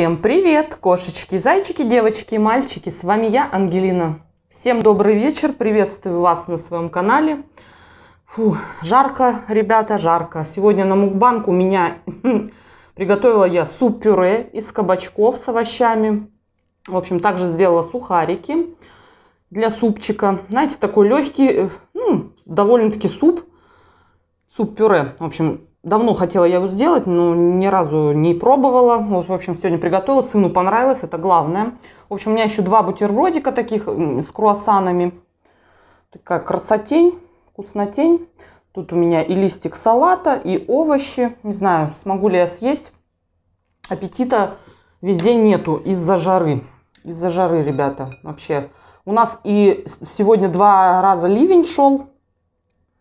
Всем привет, кошечки, зайчики, девочки мальчики. С вами я, Ангелина. Всем добрый вечер, приветствую вас на своем канале. Фу, жарко, ребята, жарко. Сегодня на мукбанг у меня приготовила я суп-пюре из кабачков с овощами. В общем, также сделала сухарики для супчика. Знаете, такой легкий, э, ну, довольно-таки суп, суп-пюре. В общем, Давно хотела я его сделать, но ни разу не пробовала. Вот, в общем, сегодня приготовила, сыну понравилось, это главное. В общем, у меня еще два бутербродика таких с круассанами. Такая красотень, вкуснотень. Тут у меня и листик салата, и овощи. Не знаю, смогу ли я съесть. Аппетита везде нету из-за жары. Из-за жары, ребята, вообще. У нас и сегодня два раза ливень шел.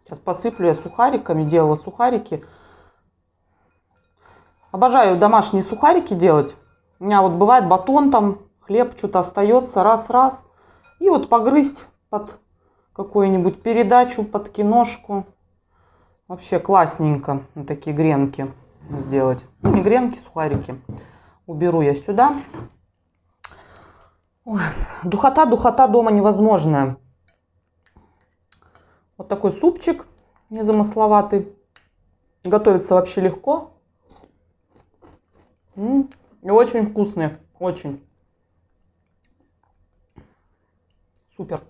Сейчас посыплю я сухариками, делала сухарики. Обожаю домашние сухарики делать. У меня вот бывает батон там, хлеб что-то остается, раз-раз. И вот погрызть под какую-нибудь передачу, под киношку. Вообще классненько такие гренки сделать. Ну, не гренки, сухарики. Уберу я сюда. Ой, духота, духота дома невозможная. Вот такой супчик незамысловатый. Готовится вообще легко. И очень вкусные, очень. Супер.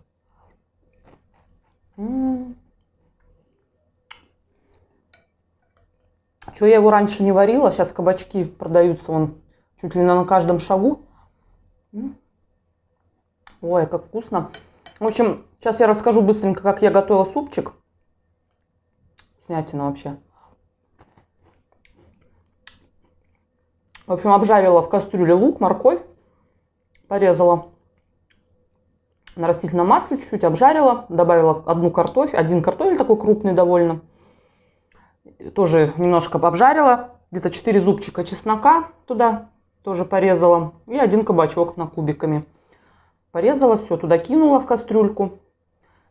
Что я его раньше не варила, сейчас кабачки продаются он чуть ли не на каждом шагу. Ой, как вкусно. В общем, сейчас я расскажу быстренько, как я готовила супчик. Снятина вообще. В общем, обжарила в кастрюле лук, морковь, порезала на растительном масле, чуть-чуть обжарила, добавила одну картофель, один картофель такой крупный довольно. Тоже немножко обжарила, где-то 4 зубчика чеснока туда тоже порезала и один кабачок на кубиками. Порезала все, туда кинула в кастрюльку.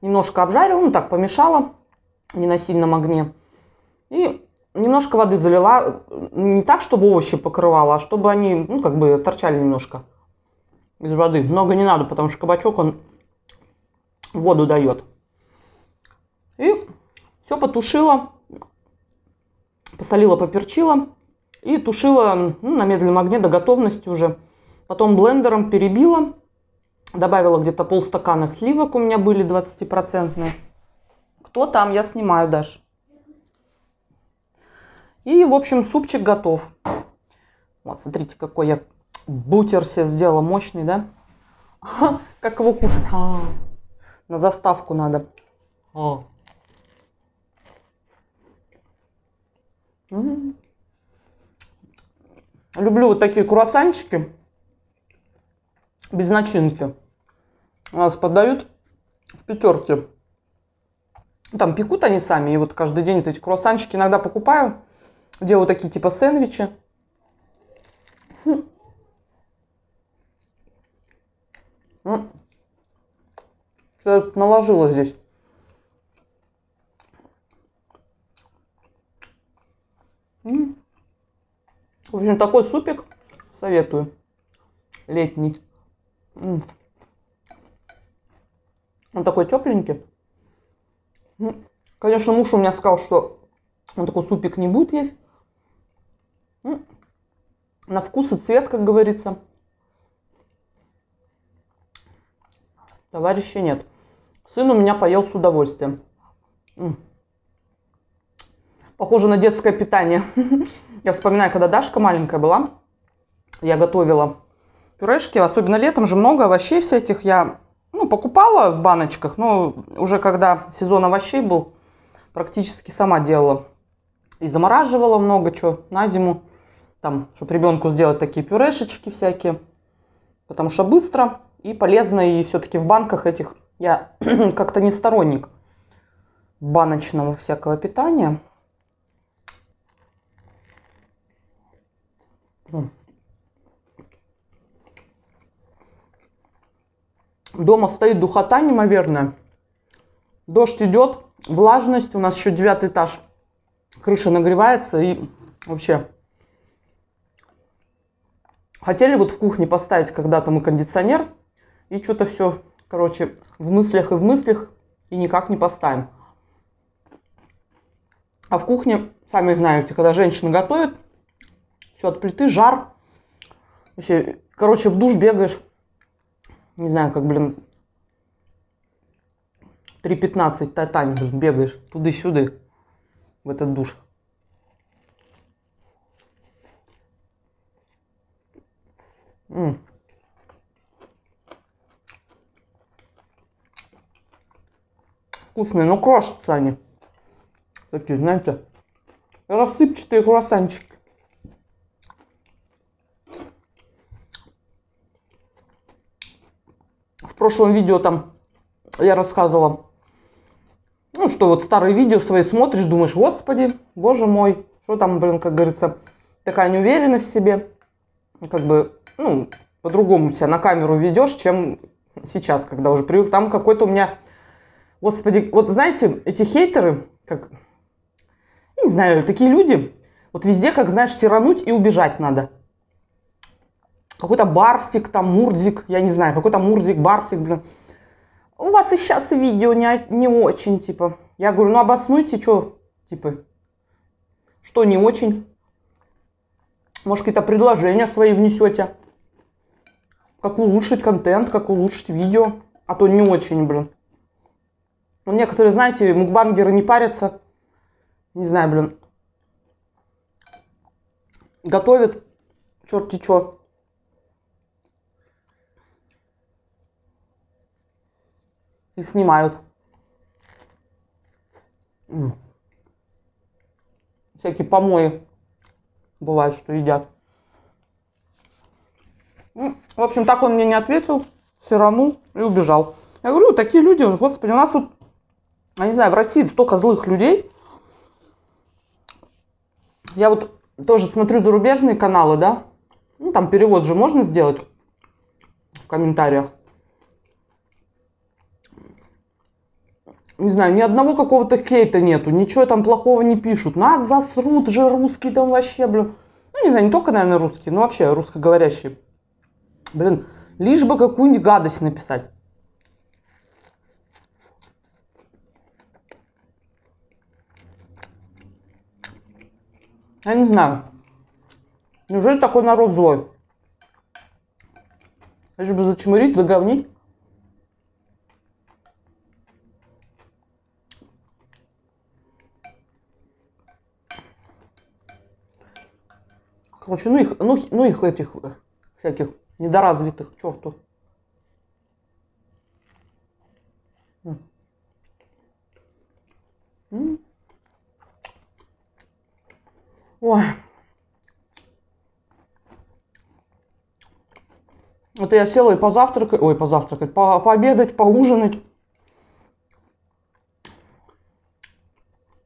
Немножко обжарила, ну так помешала не на сильном огне. И немножко воды залила, не так, чтобы овощи покрывала, а чтобы они, ну, как бы торчали немножко без воды. Много не надо, потому что кабачок, он воду дает. И все потушила, посолила, поперчила и тушила ну, на медленном огне до готовности уже. Потом блендером перебила, добавила где-то полстакана сливок у меня были 20%. Кто там, я снимаю, Даш. И, в общем, супчик готов. Вот, смотрите, какой я бутер себе сделала мощный, да? Как его кушать? А, на заставку надо. А. Люблю вот такие круассанчики без начинки. У нас подают в пятерке. Там пекут они сами. И вот каждый день вот эти круассанчики иногда покупаю. Делаю такие типа сэндвичи. Что-то наложило здесь. В общем, такой супик советую. Летний. Он такой тепленький. Конечно, муж у меня сказал, что он такой супик не будет есть. На вкус и цвет, как говорится. Товарищей нет. Сын у меня поел с удовольствием. Похоже на детское питание. Я вспоминаю, когда Дашка маленькая была, я готовила пюрешки, особенно летом же много овощей всяких. Я ну, покупала в баночках, но уже когда сезон овощей был, практически сама делала. И замораживала много чего на зиму там, чтобы ребенку сделать такие пюрешечки всякие, потому что быстро и полезно, и все-таки в банках этих я как-то не сторонник баночного всякого питания. Дома стоит духота неимоверная. Дождь идет, влажность. У нас еще девятый этаж. Крыша нагревается и вообще Хотели вот в кухне поставить когда-то мы кондиционер, и что-то все, короче, в мыслях и в мыслях, и никак не поставим. А в кухне, сами знаете, когда женщина готовит, все от плиты, жар. Вообще, короче, в душ бегаешь, не знаю, как, блин, 3.15 Титаник бегаешь туды-сюды в этот душ. М -м. Вкусные, но крошатся они. Такие, знаете, рассыпчатые круассанчики. В прошлом видео там я рассказывала, ну, что вот старые видео свои смотришь, думаешь, господи, боже мой, что там, блин, как говорится, такая неуверенность в себе. Как бы ну, по-другому себя на камеру ведешь, чем сейчас, когда уже привык. Там какой-то у меня... Господи, вот знаете, эти хейтеры, как... Я не знаю, такие люди, вот везде, как, знаешь, сирануть и убежать надо. Какой-то барсик, там мурзик, я не знаю, какой-то мурзик, барсик, блин. У вас и сейчас видео не, не очень, типа. Я говорю, ну обоснуйте, что, типа, что не очень. Может, какие-то предложения свои внесете. Как улучшить контент, как улучшить видео. А то не очень, блин. Ну, некоторые, знаете, мукбангеры не парятся. Не знаю, блин. Готовят черти чё. И снимают. Всякие помои бывает, что едят. В общем, так он мне не ответил, все равно и убежал. Я говорю, такие люди, господи, у нас тут, я не знаю, в России столько злых людей. Я вот тоже смотрю зарубежные каналы, да, ну, там перевод же можно сделать в комментариях. не знаю, ни одного какого-то кейта нету, ничего там плохого не пишут. Нас засрут же русские там вообще, блин. Ну, не знаю, не только, наверное, русские, но вообще русскоговорящие. Блин, лишь бы какую-нибудь гадость написать. Я не знаю. Неужели такой народ злой? Лишь бы зачмырить, заговнить. Короче, ну их, ну, ну их этих э, всяких недоразвитых, черту. Ой. Это я села и позавтракать, ой, позавтракать, по пообедать, поужинать.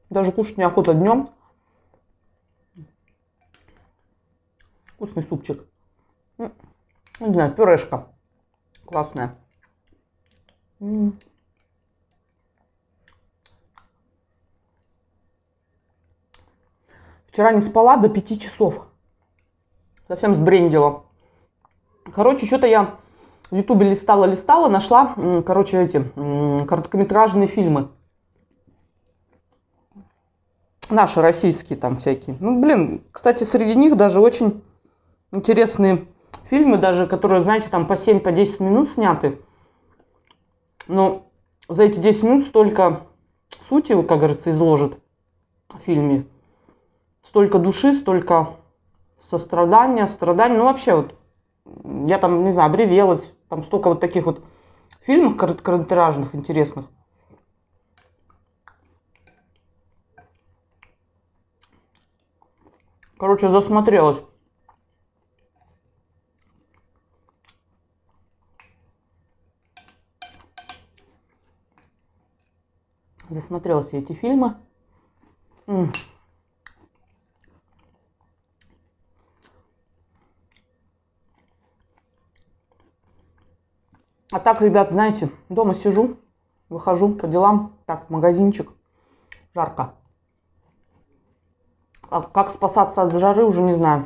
Даже кушать неохота днем. Вкусный супчик. Не знаю, пюрешка классная. Вчера не спала до 5 часов. Совсем сбрендила. Короче, что-то я в Ютубе листала-листала, нашла, короче, эти короткометражные фильмы. Наши российские там всякие. Ну, блин, кстати, среди них даже очень интересные фильмы даже, которые, знаете, там по 7, по 10 минут сняты. Но за эти 10 минут столько сути, как говорится, изложит в фильме. Столько души, столько сострадания, страданий. Ну, вообще, вот, я там, не знаю, обревелась. Там столько вот таких вот фильмов короткометражных, интересных. Короче, засмотрелась. засмотрелся эти фильмы. А так, ребят, знаете, дома сижу, выхожу по делам, так, магазинчик, жарко. А как спасаться от жары, уже не знаю.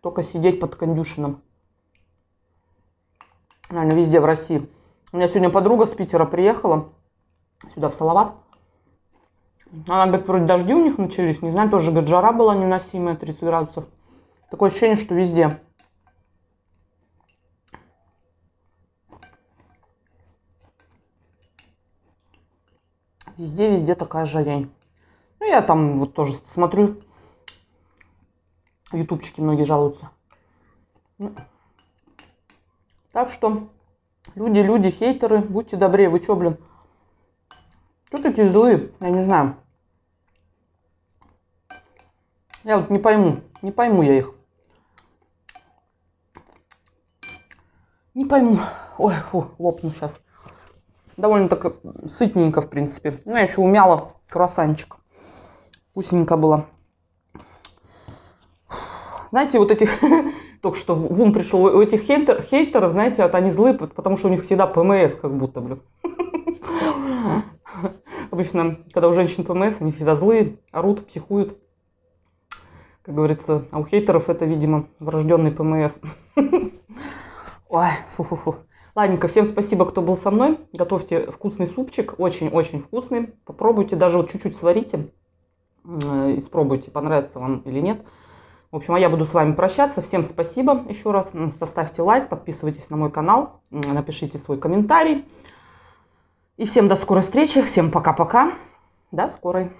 Только сидеть под кондюшином. Наверное, везде в России. У меня сегодня подруга с Питера приехала сюда в Салават. Она, говорит, вроде дожди у них начались, не знаю, тоже, говорит, жара была неносимая, 30 градусов. Такое ощущение, что везде. Везде-везде такая жарень. Ну, я там вот тоже смотрю, ютубчики многие жалуются. Ну. Так что, люди, люди, хейтеры, будьте добрее, вы чё, блин, Тут эти злые, я не знаю. Я вот не пойму, не пойму я их. Не пойму. Ой, фу, лопну сейчас. Довольно так сытненько, в принципе. Ну, я еще умяла круассанчик. Вкусненько было. Знаете, вот этих... Только что в ум пришел. У этих хейтер, хейтеров, знаете, вот они злые, потому что у них всегда ПМС как будто, блин. Обычно, когда у женщин ПМС, они всегда злые, орут, психуют. Как говорится, а у хейтеров это, видимо, врожденный ПМС. Ой, фу-фу-фу. Ладненько, всем спасибо, кто был со мной. Готовьте вкусный супчик, очень-очень вкусный. Попробуйте, даже вот чуть-чуть сварите, э, и испробуйте, понравится вам или нет. В общем, а я буду с вами прощаться. Всем спасибо еще раз. Поставьте лайк, подписывайтесь на мой канал, напишите свой комментарий. И всем до скорой встречи, всем пока-пока, до скорой.